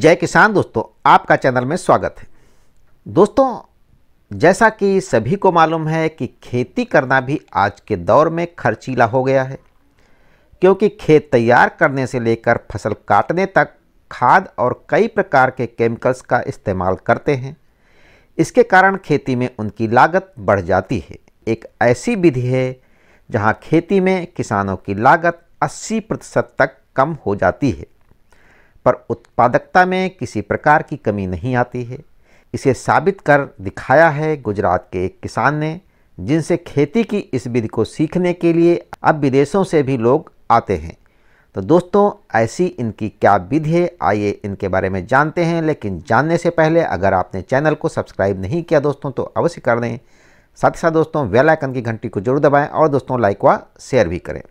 जय किसान दोस्तों आपका चैनल में स्वागत है दोस्तों जैसा कि सभी को मालूम है कि खेती करना भी आज के दौर में खर्चीला हो गया है क्योंकि खेत तैयार करने से लेकर फसल काटने तक खाद और कई प्रकार के केमिकल्स का इस्तेमाल करते हैं इसके कारण खेती में उनकी लागत बढ़ जाती है एक ऐसी विधि है जहां खेती में किसानों की लागत 80 प्रतिशत तक कम हो जाती है पर उत्पादकता में किसी प्रकार की कमी नहीं आती है इसे साबित कर दिखाया है गुजरात के एक किसान ने जिनसे खेती की इस विधि को सीखने के लिए अब विदेशों से भी लोग आते हैं तो दोस्तों ऐसी इनकी क्या विधि है आइए इनके बारे में जानते हैं लेकिन जानने से पहले अगर आपने चैनल को सब्सक्राइब नहीं किया दोस्तों तो अवश्य कर दें साथ ही साथ दोस्तों वेल आइकन की घंटी को जरूर दबाएं और दोस्तों लाइक व शेयर भी करें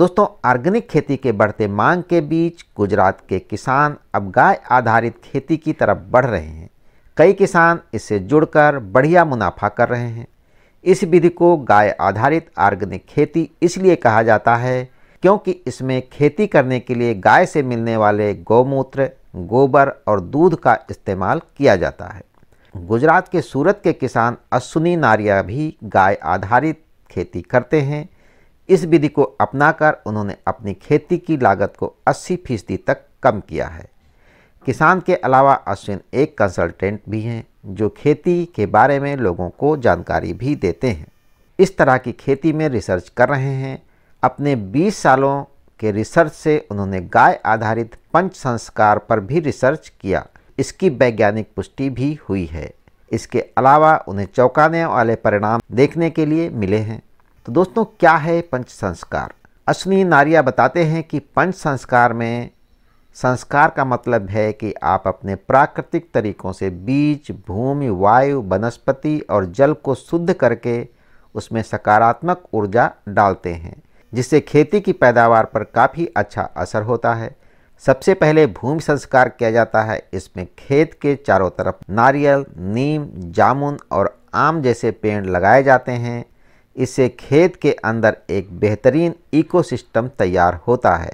दोस्तों ऑर्गेनिक खेती के बढ़ते मांग के बीच गुजरात के किसान अब गाय आधारित खेती की तरफ बढ़ रहे हैं कई किसान इससे जुड़कर बढ़िया मुनाफा कर रहे हैं इस विधि को गाय आधारित ऑर्गेनिक खेती इसलिए कहा जाता है क्योंकि इसमें खेती करने के लिए गाय से मिलने वाले गौमूत्र गोबर और दूध का इस्तेमाल किया जाता है गुजरात के सूरत के किसान अश्विनी नारिया भी गाय आधारित खेती करते हैं इस विधि को अपनाकर उन्होंने अपनी खेती की लागत को 80 फीसदी तक कम किया है किसान के अलावा अश्विन एक कंसल्टेंट भी हैं जो खेती के बारे में लोगों को जानकारी भी देते हैं इस तरह की खेती में रिसर्च कर रहे हैं अपने 20 सालों के रिसर्च से उन्होंने गाय आधारित पंच संस्कार पर भी रिसर्च किया इसकी वैज्ञानिक पुष्टि भी हुई है इसके अलावा उन्हें चौंकाने वाले परिणाम देखने के लिए मिले हैं तो दोस्तों क्या है पंच संस्कार अश्विनी नारिया बताते हैं कि पंच संस्कार में संस्कार का मतलब है कि आप अपने प्राकृतिक तरीकों से बीज भूमि वायु वनस्पति और जल को शुद्ध करके उसमें सकारात्मक ऊर्जा डालते हैं जिससे खेती की पैदावार पर काफ़ी अच्छा असर होता है सबसे पहले भूमि संस्कार किया जाता है इसमें खेत के चारों तरफ नारियल नीम जामुन और आम जैसे पेड़ लगाए जाते हैं इससे खेत के अंदर एक बेहतरीन इकोसिस्टम तैयार होता है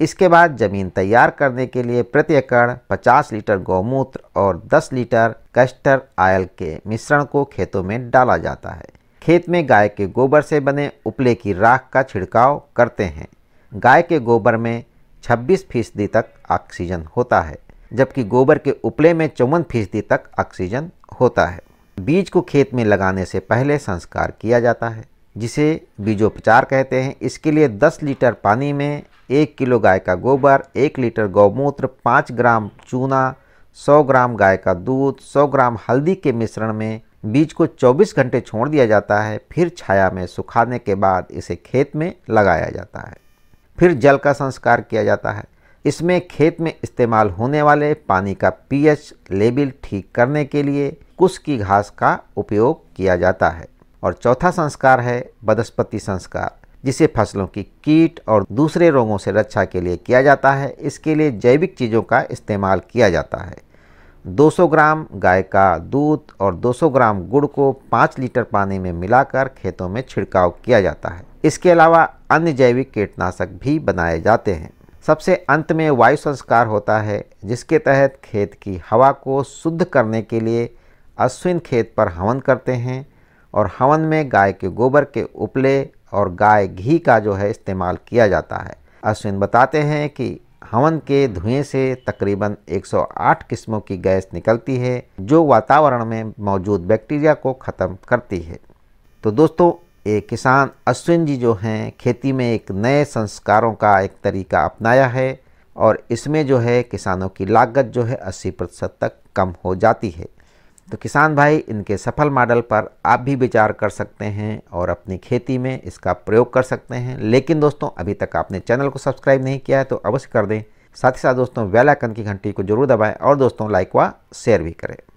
इसके बाद ज़मीन तैयार करने के लिए प्रति एकड़ 50 लीटर गौमूत्र और 10 लीटर कैस्टर आयल के मिश्रण को खेतों में डाला जाता है खेत में गाय के गोबर से बने उपले की राख का छिड़काव करते हैं गाय के गोबर में 26 फीसदी तक ऑक्सीजन होता है जबकि गोबर के उपले में चौवन फीसदी तक ऑक्सीजन होता है बीज को खेत में लगाने से पहले संस्कार किया जाता है जिसे बीजोपचार कहते हैं इसके लिए 10 लीटर पानी में एक किलो गाय का गोबर एक लीटर गौमूत्र पाँच ग्राम चूना सौ ग्राम गाय का दूध सौ ग्राम हल्दी के मिश्रण में बीज को 24 घंटे छोड़ दिया जाता है फिर छाया में सुखाने के बाद इसे खेत में लगाया जाता है फिर जल का संस्कार किया जाता है इसमें खेत में इस्तेमाल होने वाले पानी का पीएच लेवल ठीक करने के लिए कुश की घास का उपयोग किया जाता है और चौथा संस्कार है बदस्पति संस्कार जिसे फसलों की कीट और दूसरे रोगों से रक्षा के लिए किया जाता है इसके लिए जैविक चीज़ों का इस्तेमाल किया जाता है 200 ग्राम गाय का दूध और 200 ग्राम गुड़ को 5 लीटर पानी में मिलाकर खेतों में छिड़काव किया जाता है इसके अलावा अन्य जैविक कीटनाशक भी बनाए जाते हैं सबसे अंत में वायु संस्कार होता है जिसके तहत खेत की हवा को शुद्ध करने के लिए अश्विन खेत पर हवन करते हैं और हवन में गाय के गोबर के उपले और गाय घी का जो है इस्तेमाल किया जाता है अश्विन बताते हैं कि हवन के धुएं से तकरीबन 108 किस्मों की गैस निकलती है जो वातावरण में मौजूद बैक्टीरिया को ख़त्म करती है तो दोस्तों ये किसान अश्विन जी जो हैं खेती में एक नए संस्कारों का एक तरीका अपनाया है और इसमें जो है किसानों की लागत जो है 80 प्रतिशत तक कम हो जाती है तो किसान भाई इनके सफल मॉडल पर आप भी विचार कर सकते हैं और अपनी खेती में इसका प्रयोग कर सकते हैं लेकिन दोस्तों अभी तक आपने चैनल को सब्सक्राइब नहीं किया है तो अवश्य कर दें साथ ही साथ दोस्तों वेल आइकन की घंटी को जरूर दबाएं और दोस्तों लाइक व शेयर भी करें